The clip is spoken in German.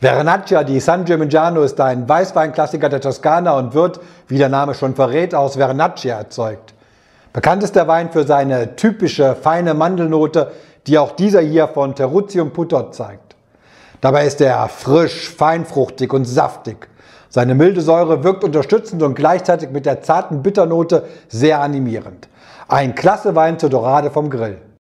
Vernaccia di San Gimignano ist ein Weißweinklassiker der Toskana und wird, wie der Name schon verrät, aus Vernaccia erzeugt. Bekannt ist der Wein für seine typische feine Mandelnote, die auch dieser hier von Terruzium Putot zeigt. Dabei ist er frisch, feinfruchtig und saftig. Seine milde Säure wirkt unterstützend und gleichzeitig mit der zarten Bitternote sehr animierend. Ein klasse Wein zur Dorade vom Grill.